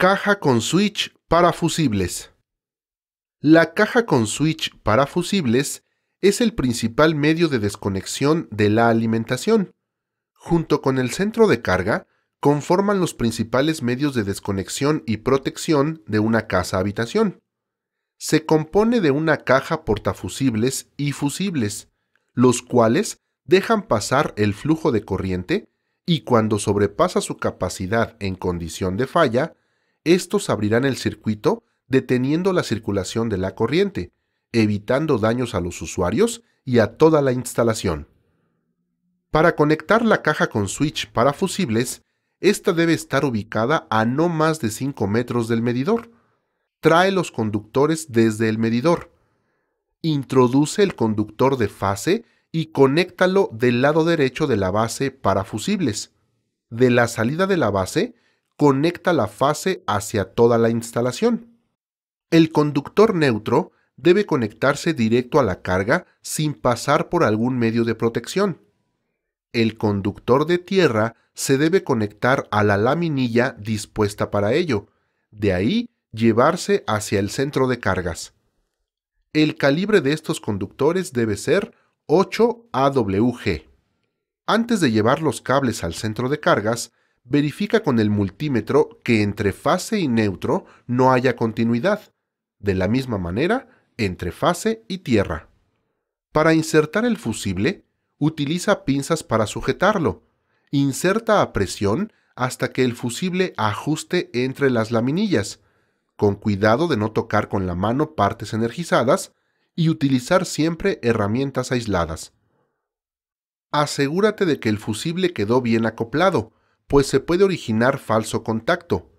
Caja con switch para fusibles. La caja con switch para fusibles es el principal medio de desconexión de la alimentación. Junto con el centro de carga, conforman los principales medios de desconexión y protección de una casa-habitación. Se compone de una caja portafusibles y fusibles, los cuales dejan pasar el flujo de corriente y cuando sobrepasa su capacidad en condición de falla, estos abrirán el circuito deteniendo la circulación de la corriente, evitando daños a los usuarios y a toda la instalación. Para conectar la caja con switch para fusibles, esta debe estar ubicada a no más de 5 metros del medidor. Trae los conductores desde el medidor. Introduce el conductor de fase y conéctalo del lado derecho de la base para fusibles. De la salida de la base, conecta la fase hacia toda la instalación. El conductor neutro debe conectarse directo a la carga sin pasar por algún medio de protección. El conductor de tierra se debe conectar a la laminilla dispuesta para ello, de ahí llevarse hacia el centro de cargas. El calibre de estos conductores debe ser 8 AWG. Antes de llevar los cables al centro de cargas, verifica con el multímetro que entre fase y neutro no haya continuidad, de la misma manera entre fase y tierra. Para insertar el fusible, utiliza pinzas para sujetarlo. Inserta a presión hasta que el fusible ajuste entre las laminillas, con cuidado de no tocar con la mano partes energizadas y utilizar siempre herramientas aisladas. Asegúrate de que el fusible quedó bien acoplado, pues se puede originar falso contacto.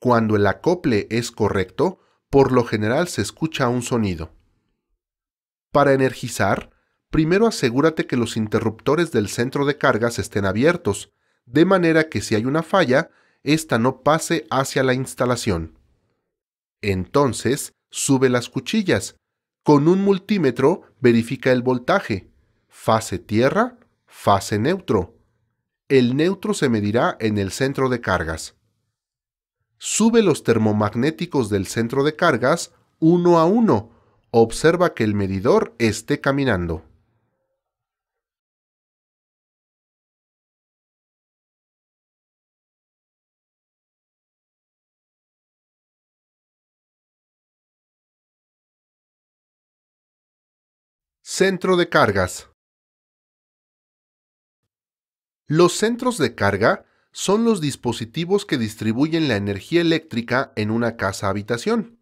Cuando el acople es correcto, por lo general se escucha un sonido. Para energizar, primero asegúrate que los interruptores del centro de cargas estén abiertos, de manera que si hay una falla, ésta no pase hacia la instalación. Entonces, sube las cuchillas. Con un multímetro verifica el voltaje, fase tierra, fase neutro el neutro se medirá en el centro de cargas. Sube los termomagnéticos del centro de cargas uno a uno. Observa que el medidor esté caminando. Centro de cargas. Los centros de carga son los dispositivos que distribuyen la energía eléctrica en una casa-habitación.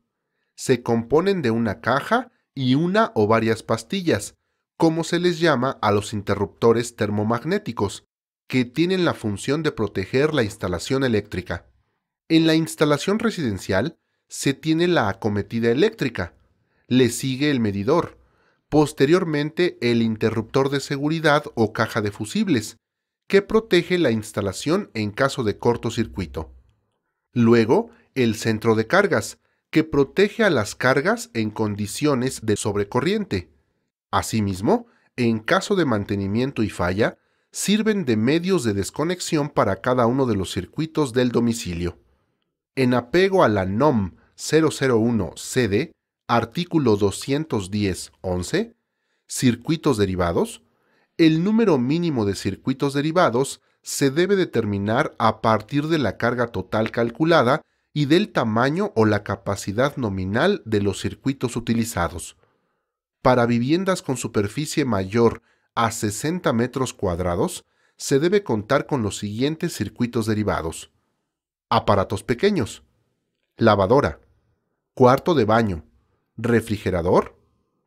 Se componen de una caja y una o varias pastillas, como se les llama a los interruptores termomagnéticos, que tienen la función de proteger la instalación eléctrica. En la instalación residencial se tiene la acometida eléctrica, le sigue el medidor, posteriormente el interruptor de seguridad o caja de fusibles, que protege la instalación en caso de cortocircuito. Luego, el centro de cargas, que protege a las cargas en condiciones de sobrecorriente. Asimismo, en caso de mantenimiento y falla, sirven de medios de desconexión para cada uno de los circuitos del domicilio. En apego a la NOM 001 CD, artículo 210-11, circuitos derivados, el número mínimo de circuitos derivados se debe determinar a partir de la carga total calculada y del tamaño o la capacidad nominal de los circuitos utilizados. Para viviendas con superficie mayor a 60 metros cuadrados, se debe contar con los siguientes circuitos derivados. Aparatos pequeños, lavadora, cuarto de baño, refrigerador,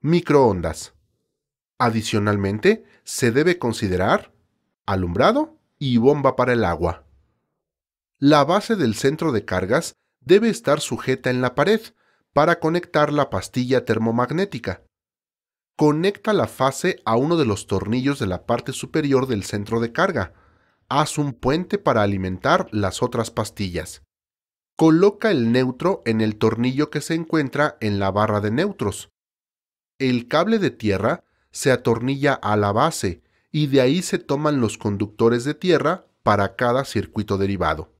microondas. Adicionalmente, se debe considerar alumbrado y bomba para el agua. La base del centro de cargas debe estar sujeta en la pared para conectar la pastilla termomagnética. Conecta la fase a uno de los tornillos de la parte superior del centro de carga. Haz un puente para alimentar las otras pastillas. Coloca el neutro en el tornillo que se encuentra en la barra de neutros. El cable de tierra se atornilla a la base y de ahí se toman los conductores de tierra para cada circuito derivado.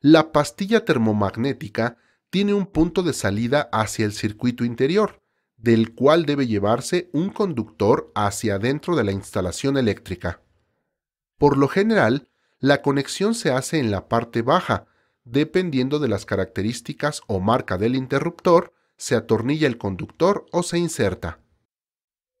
La pastilla termomagnética tiene un punto de salida hacia el circuito interior, del cual debe llevarse un conductor hacia adentro de la instalación eléctrica. Por lo general, la conexión se hace en la parte baja, dependiendo de las características o marca del interruptor, se atornilla el conductor o se inserta.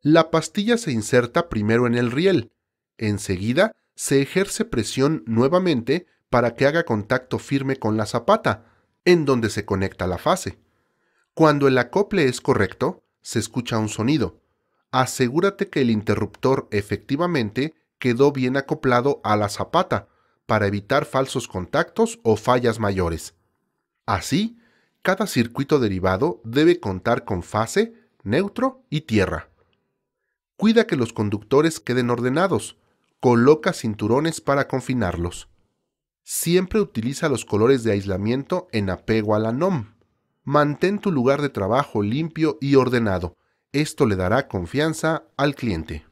La pastilla se inserta primero en el riel. Enseguida se ejerce presión nuevamente para que haga contacto firme con la zapata, en donde se conecta la fase. Cuando el acople es correcto, se escucha un sonido. Asegúrate que el interruptor efectivamente quedó bien acoplado a la zapata para evitar falsos contactos o fallas mayores. Así, cada circuito derivado debe contar con fase, neutro y tierra. Cuida que los conductores queden ordenados. Coloca cinturones para confinarlos. Siempre utiliza los colores de aislamiento en apego a la NOM. Mantén tu lugar de trabajo limpio y ordenado. Esto le dará confianza al cliente.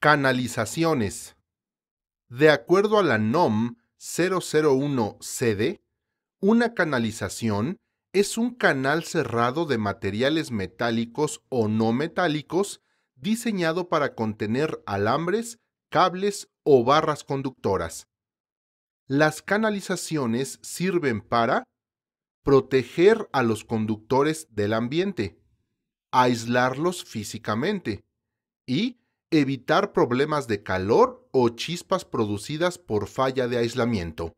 Canalizaciones. De acuerdo a la NOM 001 CD, una canalización es un canal cerrado de materiales metálicos o no metálicos diseñado para contener alambres, cables o barras conductoras. Las canalizaciones sirven para proteger a los conductores del ambiente, aislarlos físicamente y evitar problemas de calor o chispas producidas por falla de aislamiento.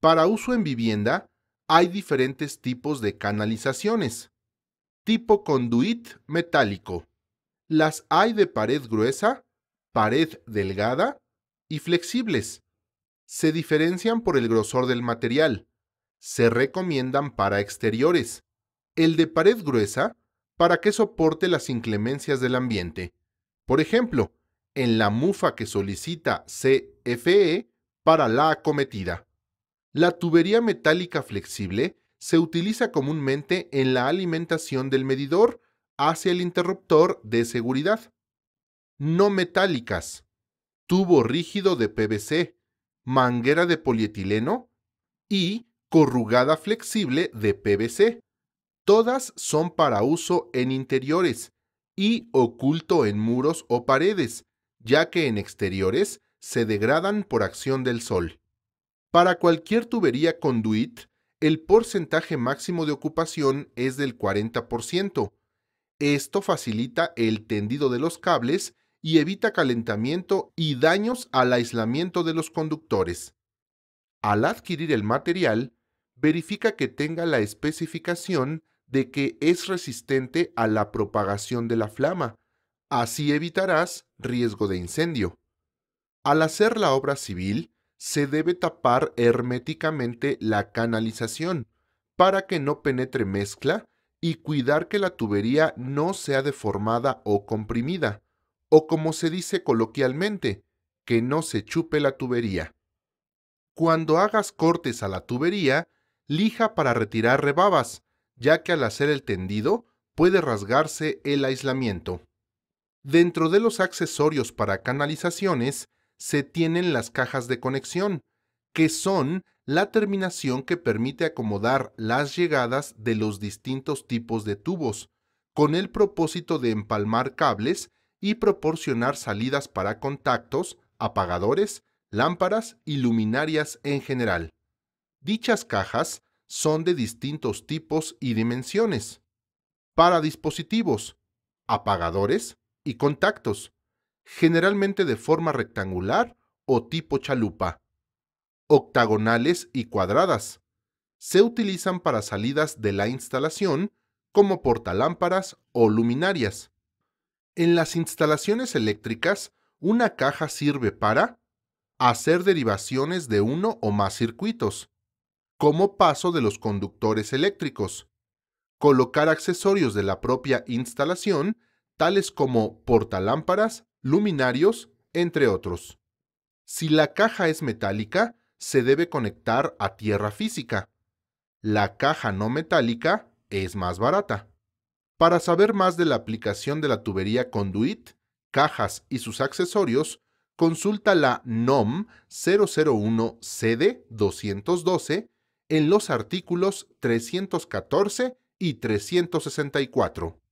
Para uso en vivienda, hay diferentes tipos de canalizaciones. Tipo conduit metálico. Las hay de pared gruesa, pared delgada y flexibles. Se diferencian por el grosor del material. Se recomiendan para exteriores. El de pared gruesa para que soporte las inclemencias del ambiente por ejemplo, en la mufa que solicita CFE para la acometida. La tubería metálica flexible se utiliza comúnmente en la alimentación del medidor hacia el interruptor de seguridad. No metálicas. Tubo rígido de PVC, manguera de polietileno y corrugada flexible de PVC. Todas son para uso en interiores, y oculto en muros o paredes, ya que en exteriores se degradan por acción del sol. Para cualquier tubería conduit, el porcentaje máximo de ocupación es del 40%. Esto facilita el tendido de los cables y evita calentamiento y daños al aislamiento de los conductores. Al adquirir el material, verifica que tenga la especificación de que es resistente a la propagación de la flama, así evitarás riesgo de incendio. Al hacer la obra civil, se debe tapar herméticamente la canalización para que no penetre mezcla y cuidar que la tubería no sea deformada o comprimida, o como se dice coloquialmente, que no se chupe la tubería. Cuando hagas cortes a la tubería, lija para retirar rebabas, ya que al hacer el tendido puede rasgarse el aislamiento. Dentro de los accesorios para canalizaciones se tienen las cajas de conexión, que son la terminación que permite acomodar las llegadas de los distintos tipos de tubos, con el propósito de empalmar cables y proporcionar salidas para contactos, apagadores, lámparas y luminarias en general. Dichas cajas son de distintos tipos y dimensiones, para dispositivos, apagadores y contactos, generalmente de forma rectangular o tipo chalupa, octagonales y cuadradas. Se utilizan para salidas de la instalación como portalámparas o luminarias. En las instalaciones eléctricas, una caja sirve para hacer derivaciones de uno o más circuitos, como paso de los conductores eléctricos, colocar accesorios de la propia instalación, tales como portalámparas, luminarios, entre otros. Si la caja es metálica, se debe conectar a tierra física. La caja no metálica es más barata. Para saber más de la aplicación de la tubería Conduit, cajas y sus accesorios, consulta la NOM 001 CD 212 en los artículos 314 y 364.